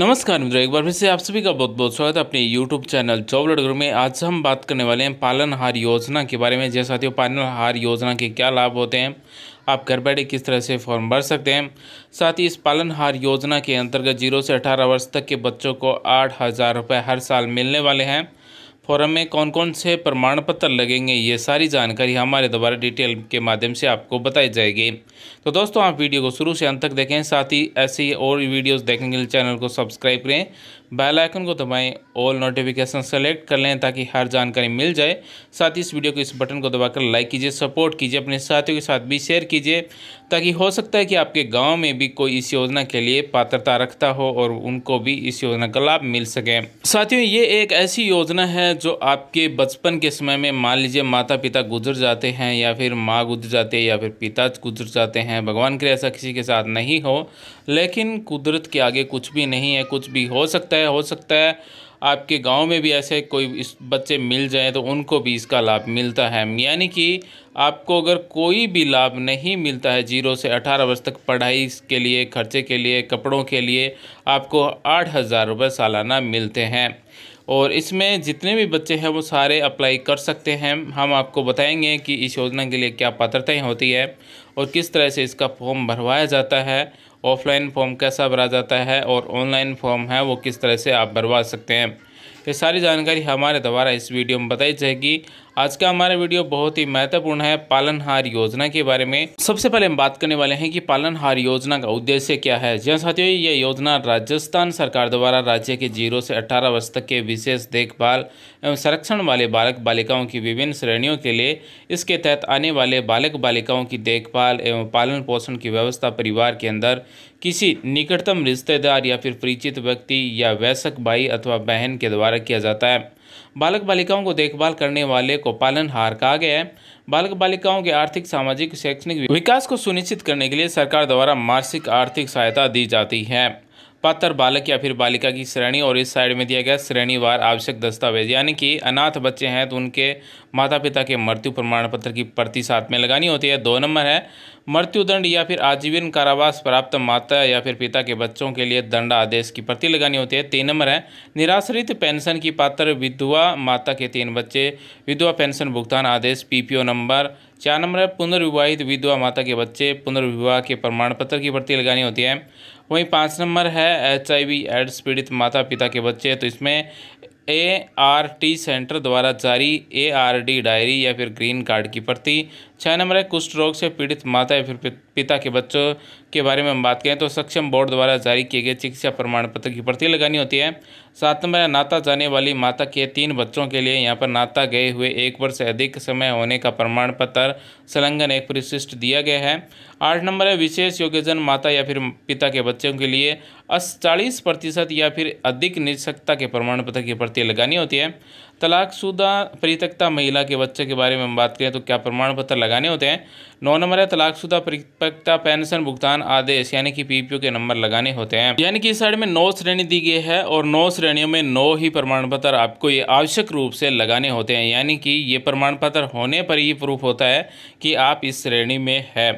नमस्कार मित्रों एक बार फिर से आप सभी का बहुत बहुत स्वागत है अपने यूट्यूब चैनल जॉब लड़गर में आज हम बात करने वाले हैं पालनहार योजना के बारे में जैसा हाँ साथियों पालनहार योजना के क्या लाभ होते हैं आप घर बैठे किस तरह से फॉर्म भर सकते हैं साथ ही इस पालनहार योजना के अंतर्गत जीरो से अठारह वर्ष तक के बच्चों को आठ हज़ार रुपये हर साल मिलने वाले हैं फॉरम में कौन कौन से प्रमाण पत्र लगेंगे ये सारी जानकारी हमारे द्वारा डिटेल के माध्यम से आपको बताई जाएगी तो दोस्तों आप वीडियो को शुरू से अंत तक देखें साथ ही ऐसी और वीडियोस देखने के लिए चैनल को सब्सक्राइब करें बेल आइकन को दबाएं ऑल नोटिफिकेशन सेलेक्ट कर लें ताकि हर जानकारी मिल जाए साथ ही इस वीडियो को इस बटन को दबाकर लाइक कीजिए सपोर्ट कीजिए अपने साथियों के साथ भी शेयर कीजिए ताकि हो सकता है कि आपके गाँव में भी कोई इस योजना के लिए पात्रता रखता हो और उनको भी इस योजना का लाभ मिल सके साथियों ये एक ऐसी योजना है जो आपके बचपन के समय में मान लीजिए माता पिता गुजर जाते हैं या फिर माँ गुजर जाते हैं या फिर पिता गुजर जाते हैं भगवान के ऐसा किसी के साथ नहीं हो लेकिन कुदरत के आगे कुछ भी नहीं है कुछ भी हो सकता है हो सकता है आपके गांव में भी ऐसे कोई इस बच्चे मिल जाए तो उनको भी इसका लाभ मिलता है यानी कि आपको अगर कोई भी लाभ नहीं मिलता है जीरो से अठारह वर्ष तक पढ़ाई के लिए खर्चे के लिए कपड़ों के लिए आपको आठ हज़ार रुपये सालाना मिलते हैं और इसमें जितने भी बच्चे हैं वो सारे अप्लाई कर सकते हैं हम आपको बताएंगे कि इस योजना के लिए क्या पात्रताएँ होती है और किस तरह से इसका फॉर्म भरवाया जाता है ऑफलाइन फॉर्म कैसा भरा जाता है और ऑनलाइन फॉर्म है वो किस तरह से आप भरवा सकते हैं ये सारी जानकारी हमारे द्वारा इस वीडियो में बताई जाएगी आज का हमारा वीडियो बहुत ही महत्वपूर्ण है पालनहार योजना के बारे में सबसे पहले हम बात करने वाले हैं कि पालनहार योजना का उद्देश्य क्या है जहाँ साथियों ये योजना राजस्थान सरकार द्वारा राज्य के जीरो से अठारह वर्ष तक के विशेष देखभाल एवं संरक्षण वाले बालक बालिकाओं की विभिन्न श्रेणियों के लिए इसके तहत आने वाले बालक बालिकाओं की देखभाल एवं पालन पोषण की व्यवस्था परिवार के अंदर किसी निकटतम रिश्तेदार या फिर परिचित व्यक्ति या वयस्क भाई अथवा बहन के द्वारा किया जाता है बालक बालिकाओं को देखभाल करने वाले को पालनहार कहा गया है बालक बालिकाओं के आर्थिक सामाजिक शैक्षणिक विकास को सुनिश्चित करने के लिए सरकार द्वारा मासिक आर्थिक सहायता दी जाती है पात्र बालक या फिर बालिका की श्रेणी और इस साइड में दिया गया श्रेणीवार आवश्यक दस्तावेज यानी कि अनाथ बच्चे हैं तो उनके माता पिता के मृत्यु प्रमाण पत्र की प्रति साथ में लगानी होती है दो नंबर है मृत्युदंड या फिर आजीवन कारावास प्राप्त माता या फिर पिता के बच्चों के लिए दंड आदेश की प्रति लगानी होती है तीन नंबर है निराश्रित पेंशन की पात्र विधवा माता के तीन बच्चे विधवा पेंशन भुगतान आदेश पीपीओ नंबर चार नंबर है पुनर्विवाहित विधवा माता के बच्चे पुनर्विवाह के प्रमाण पत्र की प्रति लगानी होती है वहीं पाँच नंबर है एच आई वी एड्स पीड़ित माता पिता के बच्चे तो इसमें ए आर टी सेंटर द्वारा जारी ए आर डी डायरी या फिर ग्रीन कार्ड की प्रति छः नंबर है कुष्ठ रोग से पीड़ित माता या फिर पिता के बच्चों के बारे में हम बात करें तो सक्षम बोर्ड द्वारा जारी किए गए चिकित्सा प्रमाण पत्र की प्रति लगानी होती है सात नंबर है नाता जाने वाली माता के तीन बच्चों के लिए यहाँ पर नाता गए हुए एक वर्ष से अधिक समय होने का प्रमाण पत्र संलग्न एक परिशिष्ट दिया गया है आठ नंबर है विशेष योग्यजन माता या फिर पिता के बच्चों के लिए चालीस प्रतिशत या फिर अधिक निरक्षकता के प्रमाण पत्र की प्रति लगानी होती है तलाकशुदा परितक्ता महिला के बच्चे के बारे में हम बात करें तो क्या प्रमाण पत्र लगाने होते हैं नौ नंबर है तलाकशुदा परिपक्ता पेंशन भुगतान आदेश यानी कि पीपीओ के नंबर लगाने होते हैं यानी कि इस साइड में नौ श्रेणी दी गई है और नौ श्रेणियों में नौ ही प्रमाण पत्र आपको ये आवश्यक रूप से लगाने होते हैं यानी कि ये प्रमाण पत्र होने पर ही प्रूफ होता है कि आप इस श्रेणी में है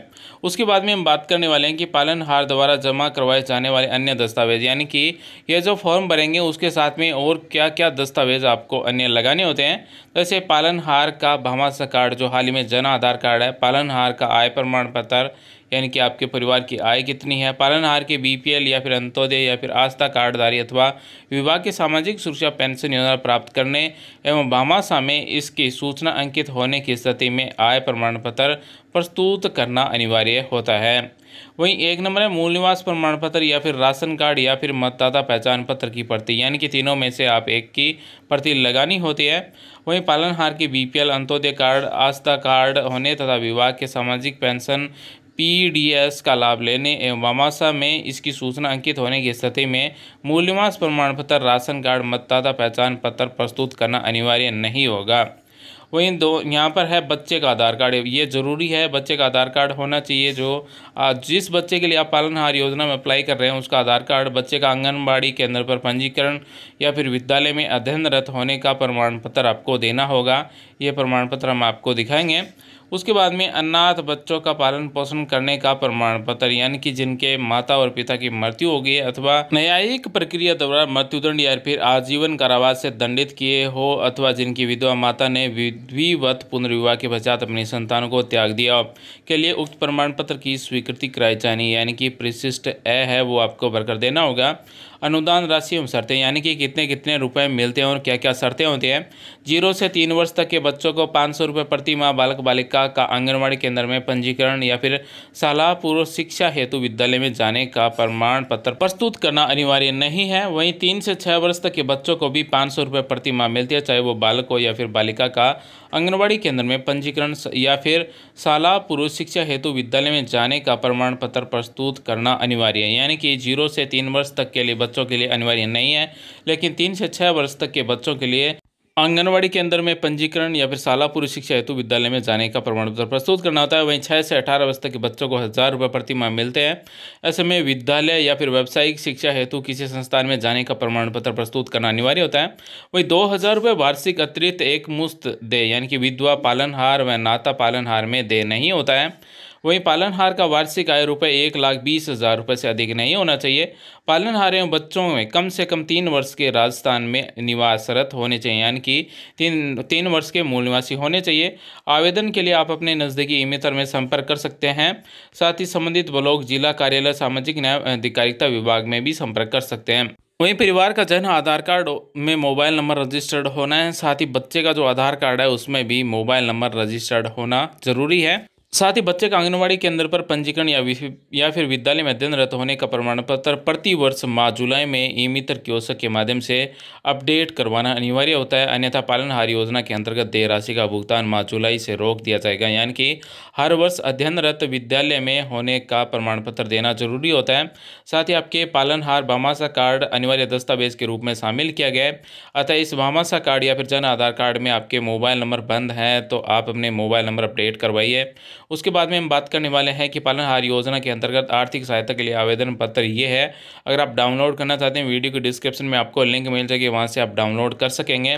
उसके बाद में हम बात करने वाले हैं कि पालनहार द्वारा जमा करवाए जाने वाले अन्य दस्तावेज यानी कि ये जो फॉर्म भरेंगे उसके साथ में और क्या क्या दस्तावेज आपको अन्य लगाने होते हैं जैसे तो पालनहार का भामाशा कार्ड जो हाल ही में जन आधार कार्ड है पालनहार का आय प्रमाण पत्र यानी कि आपके परिवार की आय कितनी है पालनहार के बीपीएल या फिर अंत्योदय या फिर आस्था कार्डधारी अथवा विभाग के सामाजिक सुरक्षा पेंशन योजना प्राप्त करने एवं भामाशा में इसकी सूचना अंकित होने की स्थिति में आय प्रमाण पत्र प्रस्तुत करना अनिवार्य होता है वहीं एक नंबर है मूल निवास प्रमाण पत्र या फिर राशन कार्ड या फिर मतदाता पहचान पत्र की प्रति यानी कि तीनों में से आप एक की प्रति लगानी होती है वहीं पालनहार की BPL Antyodaya card Aastha card होने तथा विभाग के सामाजिक पेंशन पीडीएस का लाभ लेने एवं अमाशा में इसकी सूचना अंकित होने की स्थिति में मूल्यवास प्रमाण पत्र राशन कार्ड मतदाता पहचान पत्र प्रस्तुत करना अनिवार्य नहीं होगा वहीं दो यहाँ पर है बच्चे का आधार कार्ड ये ज़रूरी है बच्चे का आधार कार्ड होना चाहिए जो जिस बच्चे के लिए आप पालनहार योजना में अप्लाई कर रहे हैं उसका आधार कार्ड बच्चे का आंगनबाड़ी केंद्र पर पंजीकरण या फिर विद्यालय में अध्ययनरत होने का प्रमाण पत्र आपको देना होगा ये प्रमाण पत्र हम आपको दिखाएंगे उसके बाद में अनाथ बच्चों का पालन पोषण करने का प्रमाण पत्र यानी कि जिनके माता और पिता की मृत्यु हो गई अथवा न्यायिक प्रक्रिया द्वारा मृत्युदंड या फिर आजीवन कारावास से दंडित किए हो अथवा जिनकी विधवा माता ने विधिवत पुनर्विवाह के पश्चात अपने संतान को त्याग दिया के लिए उक्त प्रमाण पत्र की स्वीकृति कराई जानी यानी कि प्रशिष्ट ए है वो आपको भरकर देना होगा अनुदान राशि एवं शर्तें यानी कि कितने कितने रुपए मिलते हैं और क्या क्या शर्तें होती हैं जीरो से तीन वर्ष तक के बच्चों को पाँच सौ रुपये प्रति माह बालक बालिका का आंगनबाड़ी केंद्र में पंजीकरण या फिर शाला पूर्व शिक्षा हेतु विद्यालय में जाने का प्रमाण पत्र प्रस्तुत करना अनिवार्य नहीं है वहीं तीन से छः वर्ष तक के बच्चों को भी पाँच सौ रुपये प्रति माह मिलती है चाहे वो बालक हो या फिर बालिका का आंगनबाड़ी केंद्र में पंजीकरण या फिर शाला पूर्व शिक्षा हेतु विद्यालय में जाने का प्रमाण पत्र प्रस्तुत करना अनिवार्य है यानी कि जीरो से तीन वर्ष तक के लिए बच्चों के लिए अनिवार्य नहीं है लेकिन तीन से छः वर्ष तक के बच्चों के लिए आंगनवाड़ी केंद्र में पंजीकरण या फिर साला पूर्व शिक्षा हेतु विद्यालय में जाने का प्रमाण पत्र प्रस्तुत करना होता है वहीं छः से अठारह वर्ष तक के बच्चों को हज़ार रुपये प्रति माह मिलते हैं ऐसे में विद्यालय या फिर व्यावसायिक शिक्षा हेतु किसी संस्थान में जाने का प्रमाण पत्र प्रस्तुत करना अनिवार्य होता है वहीं दो हज़ार रुपये वार्षिक अतिरिक्त एक मुफ्त दे यानी कि विधवा पालनहार व नाता पालनहार में दे नहीं होता है वहीं पालनहार का वार्षिक आय रुपये एक लाख बीस हज़ार रुपये से अधिक नहीं होना चाहिए पालनहार एवं बच्चों में कम से कम तीन वर्ष के राजस्थान में निवासरत होने चाहिए यानी कि तीन तीन वर्ष के मूल निवासी होने चाहिए आवेदन के लिए आप अपने नज़दीकी ई मित्र में संपर्क कर सकते हैं साथ ही संबंधित ब्लॉक जिला कार्यालय सामाजिक न्याय अधिकारिता विभाग में भी संपर्क कर सकते हैं वहीं परिवार का जन्म आधार कार्ड में मोबाइल नंबर रजिस्टर्ड होना है साथ ही बच्चे का जो आधार कार्ड है उसमें भी मोबाइल नंबर रजिस्टर्ड होना जरूरी है साथ ही बच्चे का आंगनबाड़ी केंद्र पर पंजीकरण या या फिर विद्यालय में अध्ययनरत होने का प्रमाण पत्र प्रति वर्ष माह जुलाई में ई मित्र क्योसक के माध्यम से अपडेट करवाना अनिवार्य होता है अन्यथा पालनहार योजना के अंतर्गत देय राशि का भुगतान माह जुलाई से रोक दिया जाएगा यानी कि हर वर्ष अध्ययनरत विद्यालय में होने का प्रमाण पत्र देना जरूरी होता है साथ ही आपके पालनहार भामाशा कार्ड अनिवार्य दस्तावेज के रूप में शामिल किया गया है अतः इस भामाशा कार्ड या फिर जन आधार कार्ड में आपके मोबाइल नंबर बंद हैं तो आप अपने मोबाइल नंबर अपडेट करवाइए उसके बाद में हम बात करने वाले हैं कि पालनहार योजना के अंतर्गत आर्थिक सहायता के लिए आवेदन पत्र ये है अगर आप डाउनलोड करना चाहते हैं वीडियो के डिस्क्रिप्शन में आपको लिंक मिल जाएगी वहाँ से आप डाउनलोड कर सकेंगे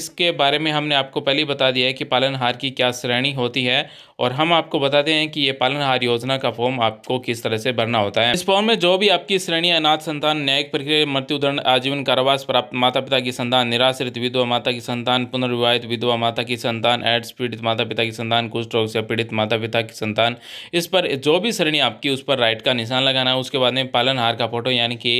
इसके बारे में हमने आपको पहले ही बता दिया है कि पालनहार की क्या श्रेणी होती है और हम आपको बताते हैं कि ये पालनहार योजना का फॉर्म आपको किस तरह से भरना होता है इस फॉर्म में जो भी आपकी श्रेणी अनाथ संतान न्यायिक प्रक्रिया मृत्यु दंड आजीवन कारावास प्राप्त माता पिता की संतान निराश्रित विधवा माता की संतान पुनर्विवाहित विधवा माता की संतान एड्स पीड़ित माता पिता की संतान कुछ रोग से पीड़ित माता पिता की संतान इस पर जो भी श्रेणी आपकी उस पर राइट का निशान लगाना है उसके बाद में पालनहार का फोटो यानी कि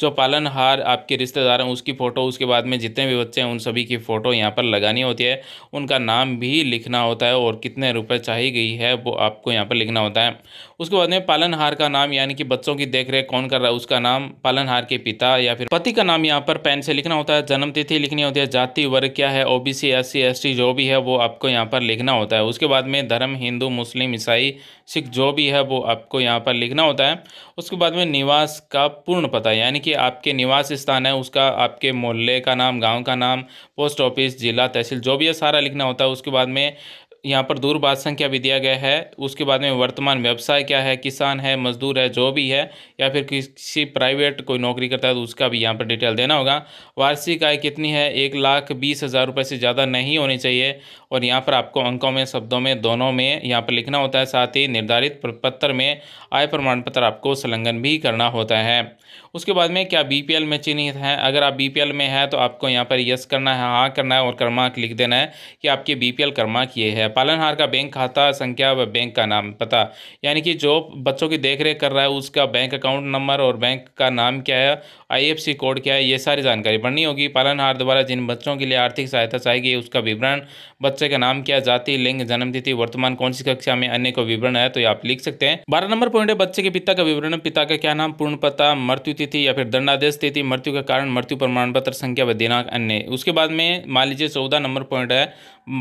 जो पालनहार आपके रिश्तेदार हैं उसकी फ़ोटो उसके बाद में जितने भी बच्चे हैं उन सभी की फ़ोटो यहाँ पर लगानी होती है उनका नाम भी लिखना होता है और कितने रुपये चाहिए चाही गई है वो आपको यहाँ पर लिखना होता है उसके बाद में पालनहार का नाम यानी कि बच्चों की देख रेख कौन कर रहा है उसका नाम पालनहार के पिता या फिर पति का नाम यहाँ पर पेन से लिखना होता है जन्म तिथि लिखनी होती है जाति वर्ग क्या है ओबीसी एस टी जो भी है वो आपको यहाँ पर लिखना होता है उसके बाद में धर्म हिंदू मुस्लिम ईसाई सिख जो भी है वो आपको यहाँ पर लिखना होता है उसके बाद में निवास का पूर्ण पता यानी कि आपके निवास स्थान है उसका आपके मोहल्ले का नाम गाँव का नाम पोस्ट ऑफिस जिला तहसील जो भी है सारा लिखना होता है उसके बाद में यहाँ पर दूरभाष संख्या भी दिया गया है उसके बाद में वर्तमान व्यवसाय क्या है किसान है मजदूर है जो भी है या फिर किसी प्राइवेट कोई नौकरी करता है तो उसका भी यहाँ पर डिटेल देना होगा वार्षिक आय कितनी है एक लाख बीस हज़ार रुपये से ज़्यादा नहीं होनी चाहिए और यहाँ पर आपको अंकों में शब्दों में दोनों में यहाँ पर लिखना होता है साथ ही निर्धारित पत्र में आय प्रमाण पत्र आपको संलग्न भी करना होता है उसके बाद में क्या बी में चिन्हित हैं अगर आप बी में हैं तो आपको यहाँ पर यस करना है हाँ करना है और क्रमांक लिख देना है कि आपके बीपीएल क्रमांक ये है है पालनहार का बैंक खाता संख्या व बैंक का नाम पता यानी कि जो बच्चों की देख रेख कर रहा है उसका बैंक अकाउंट नंबर और बैंक का नाम क्या है आईएफसी कोड क्या है ये सारी जानकारी पढ़नी होगी पालनहार द्वारा जिन बच्चों के लिए आर्थिक सहायता चाहिए उसका विवरण बच्चे का नाम क्या जाति लिंग जन्मतिथि वर्तमान कौन सी कक्षा में अन्य को विवरण है तो ये आप लिख सकते हैं बारह नंबर पॉइंट है बच्चे के पिता का विवरण पिता का क्या नाम पूर्ण पता मृत्यु तिथि या फिर दंडादेश तिथि मृत्यु का कारण मृत्यु प्रमाण पत्र संख्या व दिनांक अन्य उसके बाद में मान लीजिए चौदह नंबर पॉइंट है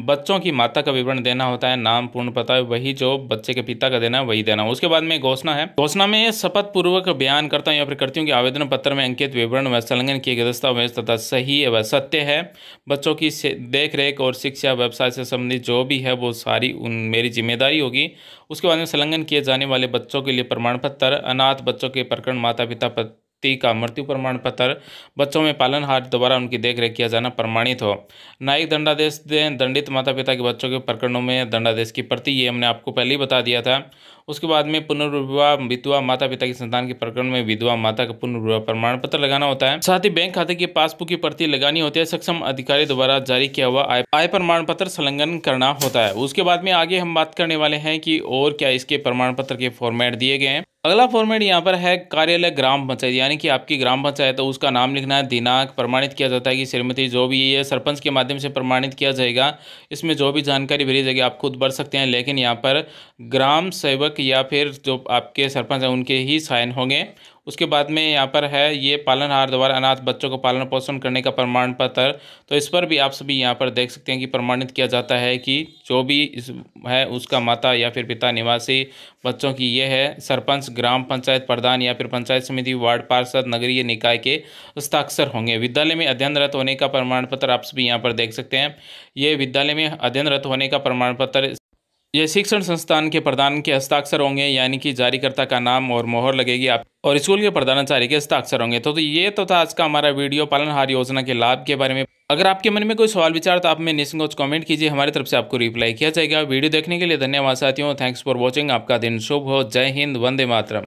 बच्चों की माता का विवरण देना होता है नाम पूर्ण पता वही जो बच्चे के पिता का देना है वही देना उसके बाद में घोषणा है घोषणा में शपथ पूर्वक बयान करता हूँ या फिर करती हूँ कि आवेदन पत्र में अंकित विवरण व संलग्न किए गए दस्तावेज तथा सही व सत्य है बच्चों की देख और शिक्षा व्यवसाय से संबंधित जो भी है वो सारी उन मेरी जिम्मेदारी होगी उसके बाद में संलग्न किए जाने वाले बच्चों के लिए प्रमाण पत्र अनाथ बच्चों के प्रकरण माता पिता व्यक्ति का मृत्यु प्रमाण पत्र बच्चों में पालनहार द्वारा उनकी देखरेख किया जाना प्रमाणित हो न्यायिक दंडादेश दें दंडित माता पिता के बच्चों के प्रकरणों में दंडादेश की प्रति ये हमने आपको पहले ही बता दिया था उसके बाद में पुनर्विवाह विधवा माता पिता के संतान के प्रकरण में विधवा माता का पुनर्विवाह प्रमाण पत्र लगाना होता है साथ ही बैंक खाते की पासबुक की प्रति लगानी होती है सक्षम अधिकारी द्वारा जारी किया हुआ आय प्रमाण पत्र संलग्न करना होता है उसके बाद में आगे हम बात करने वाले हैं कि और क्या इसके प्रमाण पत्र के फॉर्मेट दिए गए हैं अगला फॉर्मेट यहाँ पर है कार्यालय ग्राम पंचायत यानी कि आपकी ग्राम पंचायत तो उसका नाम लिखना है दिनांक प्रमाणित किया जाता है कि श्रीमती जो भी है सरपंच के माध्यम से प्रमाणित किया जाएगा इसमें जो भी जानकारी भरी जाएगी आप खुद भर सकते हैं लेकिन यहाँ पर ग्राम सेवक क्लर्क या फिर जो आपके सरपंच हैं उनके ही साइन होंगे उसके बाद में यहाँ पर है ये पालनहार द्वारा अनाथ बच्चों को पालन पोषण करने का प्रमाण पत्र तो इस पर भी आप सभी यहाँ पर देख सकते हैं कि प्रमाणित किया जाता है कि जो भी इस है उसका माता या फिर पिता निवासी बच्चों की ये है सरपंच ग्राम पंचायत प्रधान या फिर पंचायत समिति वार्ड पार्षद नगरीय निकाय के हस्ताक्षर होंगे विद्यालय में अध्ययनरत होने का प्रमाण पत्र आप सभी यहाँ पर देख सकते हैं ये विद्यालय में अध्ययनरत होने का प्रमाण पत्र ये शिक्षण संस्थान के प्रधान के हस्ताक्षर होंगे यानी कि जारीकर्ता का नाम और मोहर लगेगी आप और स्कूल के प्रधानाचार्य के हस्ताक्षर होंगे तो, तो ये तो था आज का हमारा वीडियो पालनहार योजना के लाभ के बारे में अगर आपके मन में कोई सवाल विचार तो आप में निसंकोच कमेंट कीजिए हमारी तरफ से आपको रिप्लाई किया जाएगा वीडियो देखने के लिए धन्यवाद साथियों थैंक्स फॉर वॉचिंग आपका दिन शुभ हो जय हिंद वंदे मातरम